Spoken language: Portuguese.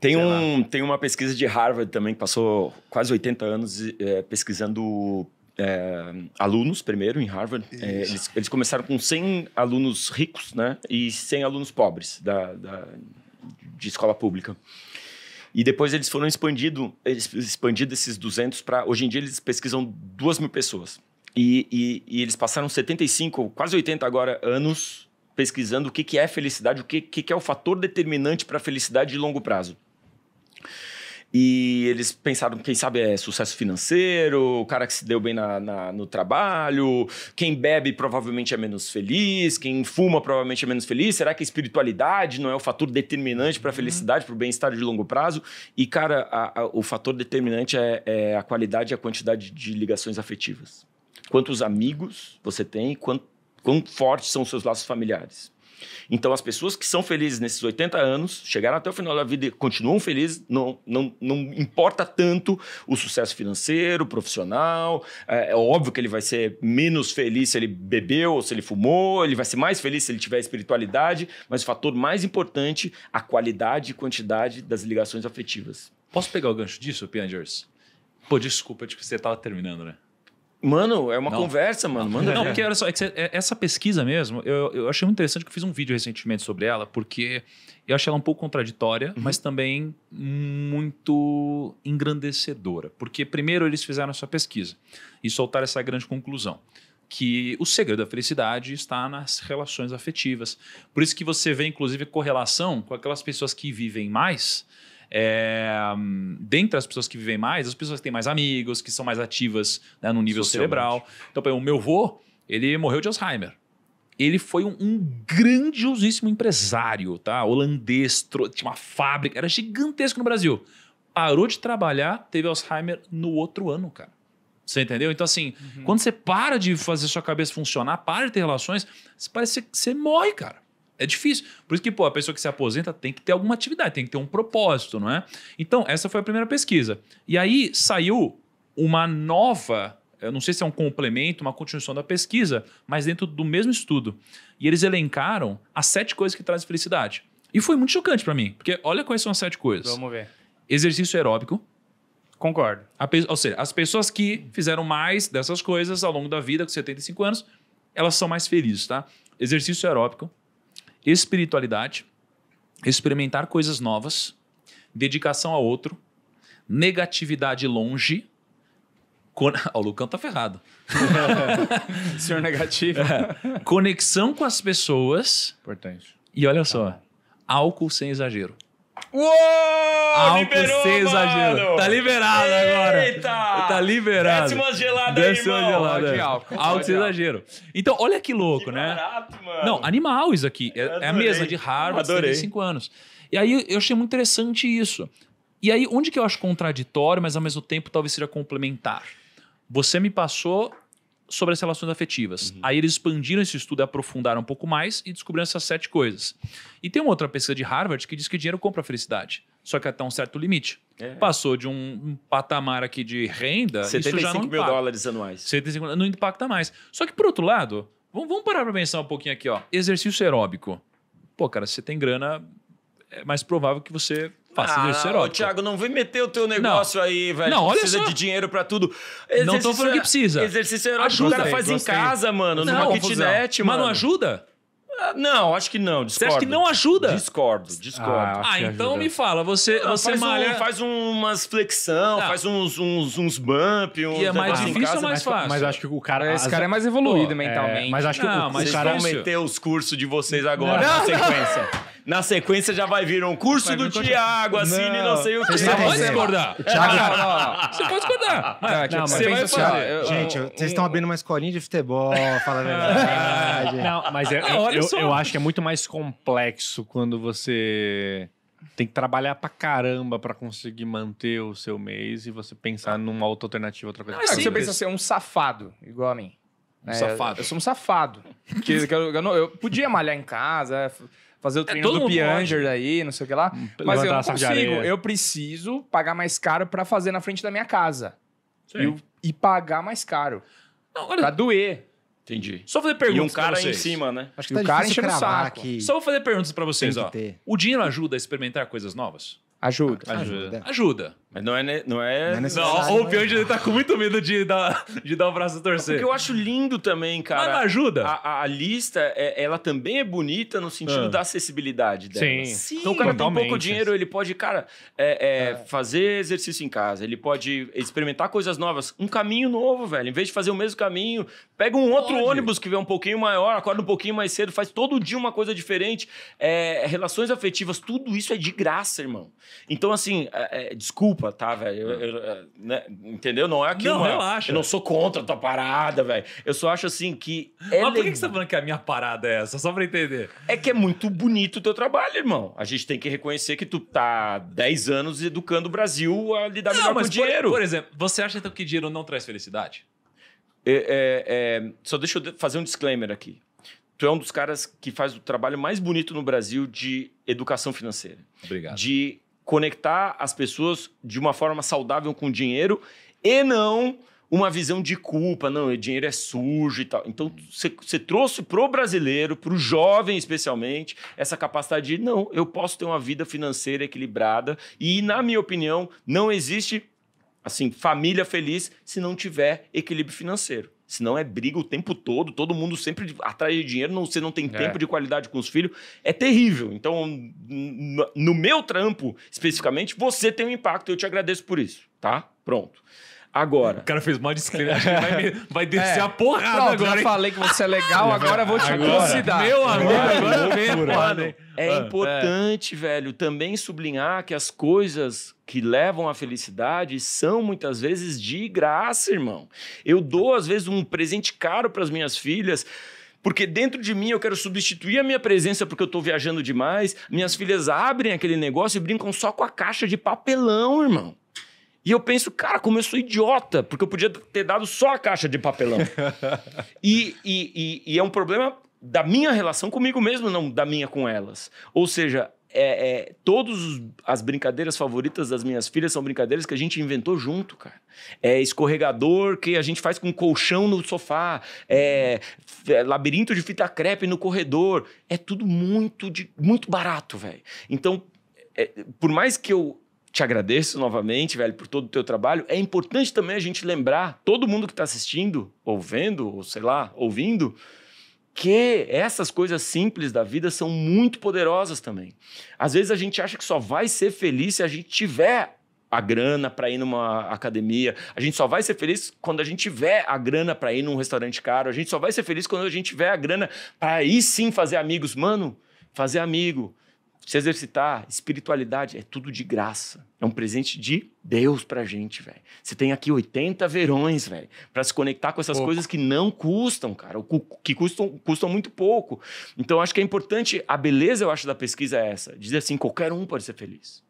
Tem, um, tem uma pesquisa de Harvard também, que passou quase 80 anos é, pesquisando é, alunos primeiro em Harvard. É, eles, eles, começaram com 100 alunos ricos né, e 100 alunos pobres da, da de escola pública. E depois eles foram expandido eles expandido esses 200 para... Hoje em dia eles pesquisam 2 mil pessoas. E, e, e, eles passaram 75, quase 80 agora, anos pesquisando o que, que é felicidade, o que, que, que é o fator determinante para a felicidade de longo prazo. E eles pensaram, quem sabe é sucesso financeiro, o cara que se deu bem na, na, no trabalho, quem bebe provavelmente é menos feliz, quem fuma provavelmente é menos feliz. Será que a espiritualidade não é o fator determinante para a uhum. felicidade, para o bem-estar de longo prazo? E, cara, a, a, o fator determinante é, é, a qualidade e a quantidade de ligações afetivas. Quantos amigos você tem, quão fortes são os seus laços familiares. Então, as pessoas que são felizes nesses 80 anos, chegaram até o final da vida e continuam felizes, não, não, não importa tanto o sucesso financeiro, profissional. É, é, óbvio que ele vai ser menos feliz se ele bebeu ou se ele fumou, ele vai ser mais feliz se ele tiver espiritualidade, mas o fator mais importante, a qualidade e quantidade das ligações afetivas. Posso pegar o gancho disso, Piangers? Pô, desculpa, que você estava terminando, né? Mano, é uma não. conversa, mano. Manda não, porque olha só, é, é essa pesquisa mesmo, eu, eu achei muito interessante que eu fiz um vídeo recentemente sobre ela, porque eu achei ela um pouco contraditória, uhum. mas também muito engrandecedora. Porque primeiro eles fizeram essa pesquisa e soltaram essa grande conclusão. Que o segredo da felicidade está nas relações afetivas. Por isso que você vê, inclusive, correlação com aquelas pessoas que vivem mais é, dentre as pessoas que vivem mais, as pessoas que têm mais amigos, que são mais ativas né, no nível cerebral. Então, por exemplo, o meu avô, ele morreu de Alzheimer. Ele foi um, um grandiosíssimo empresário, tá? Holandês, tinha uma fábrica, era gigantesco no Brasil. Parou de trabalhar, teve Alzheimer no outro ano, cara. Você entendeu? Então, assim, uhum. quando você para de fazer sua cabeça funcionar, para de ter relações, parece que você morre, cara é difícil. Por isso que, pô, a pessoa que se aposenta tem que ter alguma atividade, tem que ter um propósito, não é? Então, essa foi a primeira pesquisa. E aí saiu uma nova, eu não sei se é um complemento, uma continuação da pesquisa, mas dentro do mesmo estudo. E eles elencaram as sete coisas que trazem felicidade. E foi muito chocante para mim, porque olha quais são as sete coisas. Vamos ver. Exercício aeróbico. Concordo. A, ou seja, as pessoas que fizeram mais dessas coisas ao longo da vida, com 75 anos, elas são mais felizes, tá? Exercício aeróbico, espiritualidade, experimentar coisas novas, dedicação ao outro, negatividade longe. Con... Oh, o Lucão tá ferrado. Senhor negativo. É. Conexão com as pessoas. Importante. E olha só, álcool sem exagero. Uou! Alto liberou, sem exagero. Mano. Tá liberado Eita! agora. Eita! Tá liberado. Desce uma gelada Desce aí, irmão. Uma gelada. Alto sem exagero. Então, olha que louco, que né? Barato, mano. Não, animal isso aqui. É, é a mesa de Harvard, Adorei. 35 anos. E aí eu achei muito interessante isso. E aí, onde que eu acho contraditório, mas ao mesmo tempo talvez seja complementar? Você me passou sobre as relações afetivas. Uhum. Aí eles expandiram esse estudo, aprofundaram um pouco mais e descobriram essas sete coisas. E tem uma outra pesquisa de Harvard que diz que dinheiro compra felicidade, só que até um certo limite. É. Passou de um, patamar aqui de renda, 75 isso já não mil dólares anuais. 75 não impacta mais. Só que por outro lado, vamos, vamos parar para pensar um pouquinho aqui, ó. Exercício aeróbico. Pô, cara, se você tem grana, é mais provável que você Faça ah, não, Thiago, não vem meter o teu negócio não. aí, velho. Não, olha precisa só. de dinheiro pra tudo. Exercício, não tô falando que é precisa. Exercício aeróbico é ajuda, o cara faz em casa, mano, não, numa kitnet, mano. Mas não ajuda? Ah, não, acho que não. Discordo. Você acha que não ajuda? Discordo, discordo. Ah, ah então ajuda. me fala, você, não, você faz malha... Um, faz umas flexão, ah. faz uns, uns, uns bump, uns... E é mais difícil ou mais fácil? Mas acho que o cara... Esse cara é mais evoluído Pô, é, mentalmente. É, mas acho não, que o, o cara... Vocês vão meter os cursos de vocês agora não, na sequência. Na sequência já vai vir um curso do Tiago, assim, não. não sei o que. Você pode discordar. Você pode discordar. Você vai assim, fazer. Gente, vocês estão abrindo uma escolinha de futebol, fala a verdade. Não, mas é... Olha eu, eu acho que é muito mais complexo quando você tem que trabalhar pra caramba pra conseguir manter o seu mês e você pensar numa outra alternativa, outra coisa. Não, é, é você pensa ser um safado, igual a mim. Um é, safado. Eu, eu, sou um safado. que, eu, eu, eu, podia malhar em casa, é, fazer o é, treino é, do Pianger aí, não sei o que lá. Hum, mas eu não consigo. Eu preciso pagar mais caro pra fazer na frente da minha casa. E, e, pagar mais caro. Não, olha... Pra doer. Entendi. Só fazer perguntas. E um cara aí em cima, né? Acho que tá o cara enchendo o saco. Aqui. Só vou fazer perguntas para vocês, ó. O dinheiro ajuda a experimentar coisas novas? Ajuda. Ajuda. ajuda. ajuda. Mas é não é. Não, é... não, é não o ele né? tá com muito medo de dar, de dar o braço a torcer. O que eu acho lindo também, cara. Mas ajuda. A, a lista, é, ela também é bonita no sentido ah. da acessibilidade dela. Sim. Sim. Então o cara Totalmente. tem pouco dinheiro, ele pode, cara, é, é, é, fazer exercício em casa, ele pode experimentar coisas novas. Um caminho novo, velho. Em vez de fazer o mesmo caminho, pega um outro pode. ônibus que vê um pouquinho maior, acorda um pouquinho mais cedo, faz todo dia uma coisa diferente. relações afetivas, tudo isso é de graça, irmão. Então, assim, desculpa desculpa, tá, velho? É. É, né, entendeu? Não é aquilo. Não, mano. relaxa. Eu não sou contra a tua parada, velho. Eu só acho assim que. É Mas por que, que você tá falando que a minha parada é essa? Só pra entender. É que é muito bonito o teu trabalho, irmão. A gente tem que reconhecer que tu tá 10 anos educando o Brasil a lidar não, melhor com o dinheiro. Por exemplo, você acha então que dinheiro não traz felicidade? É, é, é, só deixa eu fazer um disclaimer aqui. Tu é um dos caras que faz o trabalho mais bonito no Brasil de educação financeira. Obrigado. De conectar as pessoas de uma forma saudável com o dinheiro e não uma visão de culpa, não, o dinheiro é sujo e tal. Então, você trouxe para o brasileiro, para o jovem especialmente, essa capacidade de, não, eu posso ter uma vida financeira equilibrada e, na minha opinião, não existe, assim, família feliz se não tiver equilíbrio financeiro. Senão é briga o tempo todo, todo mundo sempre atrás de dinheiro, não, você não tem é. tempo de qualidade com os filhos. É terrível. Então, no meu trampo, especificamente, você tem um impacto. Eu te agradeço por isso, tá? Pronto agora. O cara fez mal de Vai, vai descer é. a porrada Pronto, agora. Eu falei que você é legal, agora vou te aconselhar. Meu amigo, agora vem a É, é, é ah, importante, é. velho, também sublinhar que as coisas que levam à felicidade são muitas vezes de graça, irmão. Eu dou, às vezes, um presente caro para as minhas filhas. Porque dentro de mim eu quero substituir a minha presença porque eu estou viajando demais. Minhas filhas abrem aquele negócio e brincam só com a caixa de papelão, irmão. E eu penso, cara, como eu sou idiota, porque eu podia ter dado só a caixa de papelão. e, e, e, e, é um problema da minha relação comigo mesmo, não da minha com elas. Ou seja, é, é todas as brincadeiras favoritas das minhas filhas são brincadeiras que a gente inventou junto, cara. É escorregador que a gente faz com colchão no sofá, é, é labirinto de fita crepe no corredor. É tudo muito, de, muito barato, velho. Então, é, por mais que eu te agradeço novamente, velho, por todo o teu trabalho. É importante também a gente lembrar, todo mundo que está assistindo, ou vendo, ou sei lá, ouvindo, que essas coisas simples da vida são muito poderosas também. Às vezes a gente acha que só vai ser feliz se a gente tiver a grana para ir numa academia. A gente só vai ser feliz quando a gente tiver a grana para ir num restaurante caro. A gente só vai ser feliz quando a gente tiver a grana para ir sim fazer amigos. Mano, fazer amigo se exercitar, espiritualidade, é tudo de graça. É um presente de Deus pra gente, velho. Você tem aqui 80 verões, velho, para se conectar com essas pouco. coisas que não custam, cara, que custam, custam muito pouco. Então, acho que é importante, a beleza, eu acho, da pesquisa é essa. Dizer assim, qualquer um pode ser feliz.